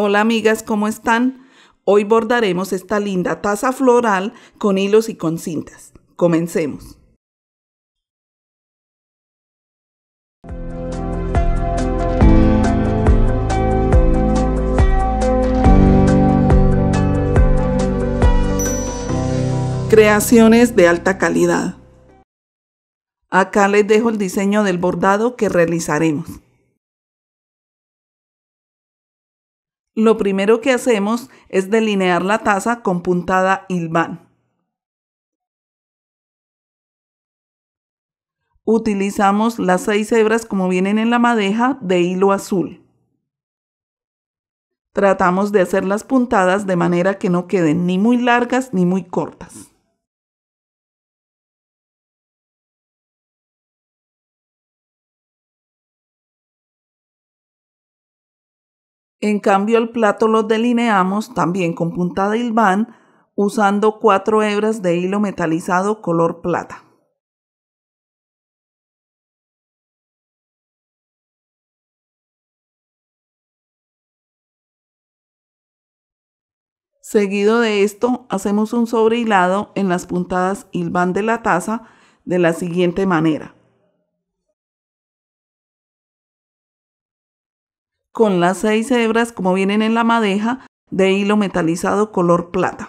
Hola amigas, ¿cómo están? Hoy bordaremos esta linda taza floral con hilos y con cintas. Comencemos. Creaciones de alta calidad. Acá les dejo el diseño del bordado que realizaremos. lo primero que hacemos es delinear la taza con puntada hilván. Utilizamos las seis hebras como vienen en la madeja de hilo azul. Tratamos de hacer las puntadas de manera que no queden ni muy largas ni muy cortas. En cambio, el plato lo delineamos también con puntada hilván usando cuatro hebras de hilo metalizado color plata. Seguido de esto, hacemos un sobrehilado en las puntadas hilván de la taza de la siguiente manera. con las seis hebras como vienen en la madeja de hilo metalizado color plata.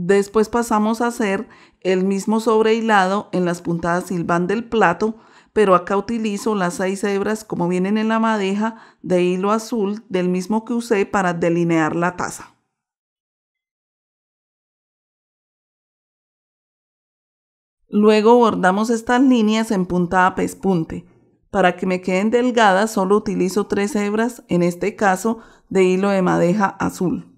Después pasamos a hacer el mismo sobrehilado en las puntadas silván del plato, pero acá utilizo las seis hebras como vienen en la madeja de hilo azul del mismo que usé para delinear la taza. Luego bordamos estas líneas en puntada pespunte. Para que me queden delgadas solo utilizo tres hebras, en este caso de hilo de madeja azul.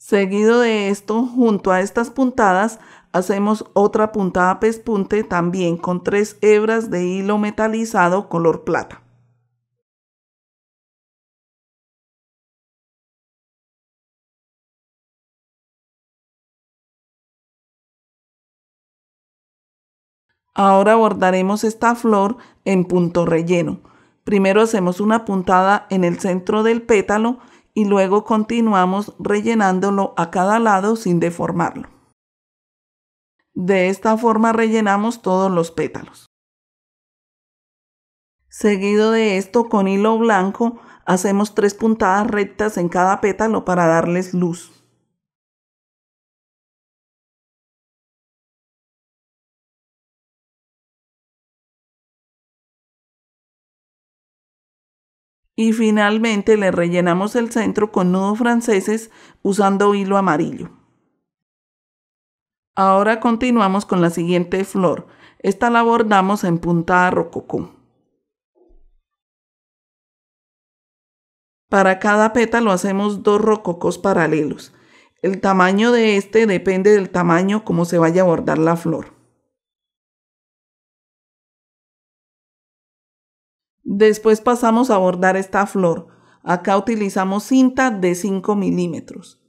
Seguido de esto, junto a estas puntadas, hacemos otra puntada pespunte también con tres hebras de hilo metalizado color plata. Ahora bordaremos esta flor en punto relleno. Primero hacemos una puntada en el centro del pétalo y luego continuamos rellenándolo a cada lado sin deformarlo. De esta forma rellenamos todos los pétalos. Seguido de esto, con hilo blanco, hacemos tres puntadas rectas en cada pétalo para darles luz. y finalmente le rellenamos el centro con nudos franceses usando hilo amarillo. Ahora continuamos con la siguiente flor. Esta la bordamos en puntada rococó. Para cada pétalo hacemos dos rococos paralelos. El tamaño de este depende del tamaño como se vaya a bordar la flor. Después pasamos a bordar esta flor. Acá utilizamos cinta de 5 milímetros.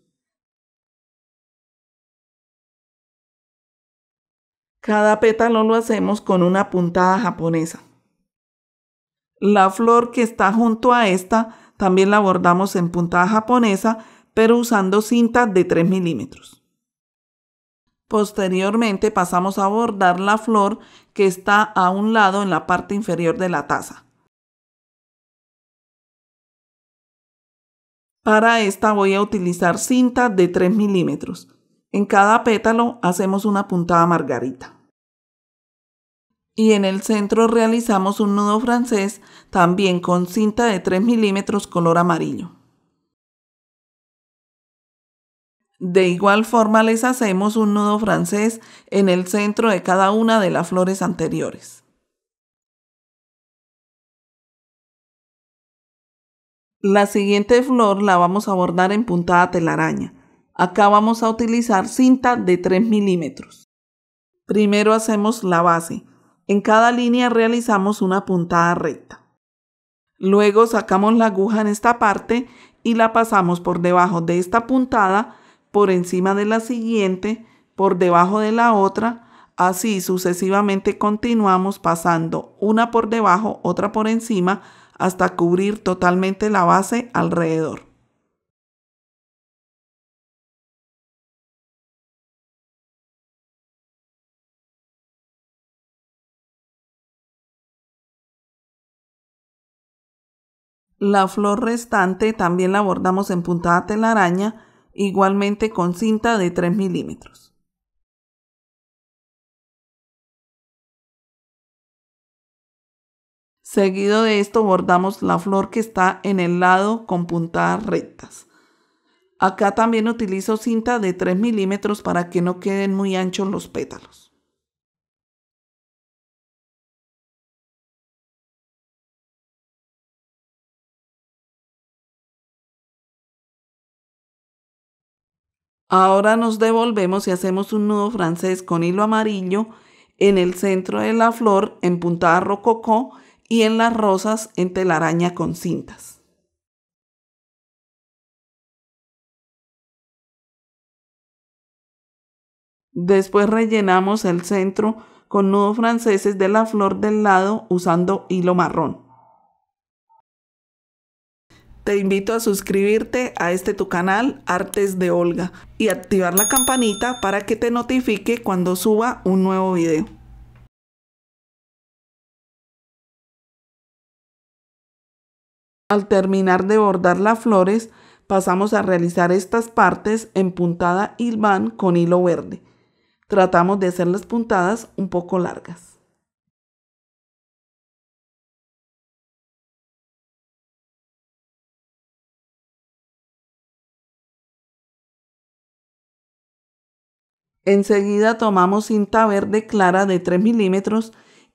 Cada pétalo lo hacemos con una puntada japonesa. La flor que está junto a esta también la bordamos en puntada japonesa, pero usando cinta de 3 milímetros. Posteriormente pasamos a bordar la flor que está a un lado en la parte inferior de la taza. Para esta voy a utilizar cinta de 3 milímetros. En cada pétalo hacemos una puntada margarita. Y en el centro realizamos un nudo francés también con cinta de 3 milímetros color amarillo. De igual forma les hacemos un nudo francés en el centro de cada una de las flores anteriores. La siguiente flor la vamos a bordar en puntada telaraña. Acá vamos a utilizar cinta de 3 milímetros. Primero hacemos la base. En cada línea realizamos una puntada recta. Luego sacamos la aguja en esta parte y la pasamos por debajo de esta puntada, por encima de la siguiente, por debajo de la otra, Así sucesivamente continuamos pasando una por debajo, otra por encima, hasta cubrir totalmente la base alrededor. La flor restante también la bordamos en puntada telaraña, igualmente con cinta de 3 milímetros. Seguido de esto bordamos la flor que está en el lado con puntadas rectas. Acá también utilizo cinta de 3 milímetros para que no queden muy anchos los pétalos. Ahora nos devolvemos y hacemos un nudo francés con hilo amarillo en el centro de la flor en puntada rococó y en las rosas en telaraña con cintas. Después rellenamos el centro con nudos franceses de la flor del lado usando hilo marrón. Te invito a suscribirte a este tu canal Artes de Olga y activar la campanita para que te notifique cuando suba un nuevo video. Al terminar de bordar las flores, pasamos a realizar estas partes en puntada hilván con hilo verde. Tratamos de hacer las puntadas un poco largas. Enseguida tomamos cinta verde clara de 3 milímetros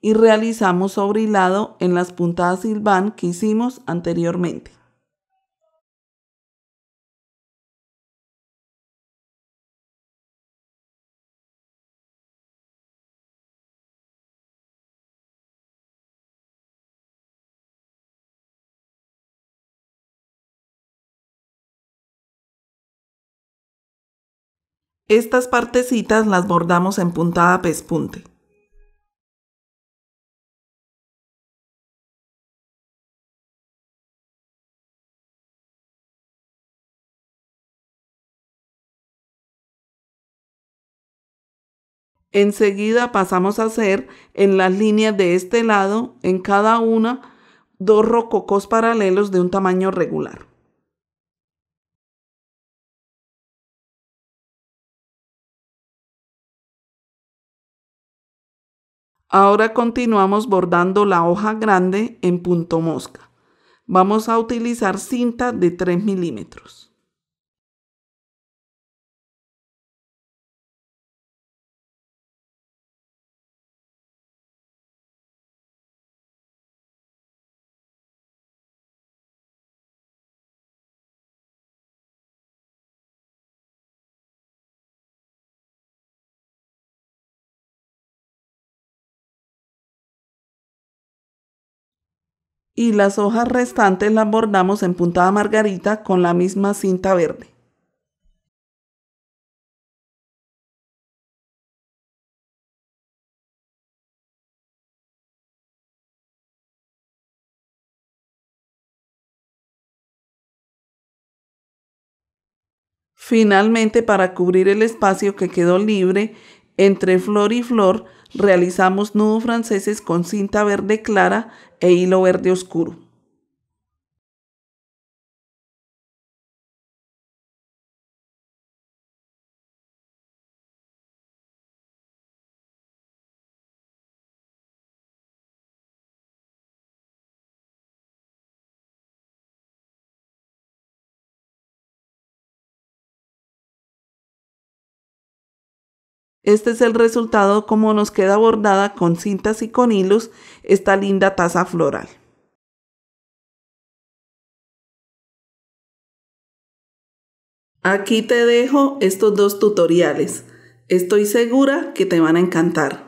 y realizamos sobre hilado en las puntadas silván que hicimos anteriormente. Estas partecitas las bordamos en puntada pespunte. Enseguida pasamos a hacer en las líneas de este lado, en cada una, dos rococos paralelos de un tamaño regular. Ahora continuamos bordando la hoja grande en punto mosca. Vamos a utilizar cinta de 3 milímetros. y las hojas restantes las bordamos en puntada margarita con la misma cinta verde. Finalmente, para cubrir el espacio que quedó libre, entre flor y flor realizamos nudos franceses con cinta verde clara e hilo verde oscuro. Este es el resultado como nos queda bordada con cintas y con hilos esta linda taza floral. Aquí te dejo estos dos tutoriales. Estoy segura que te van a encantar.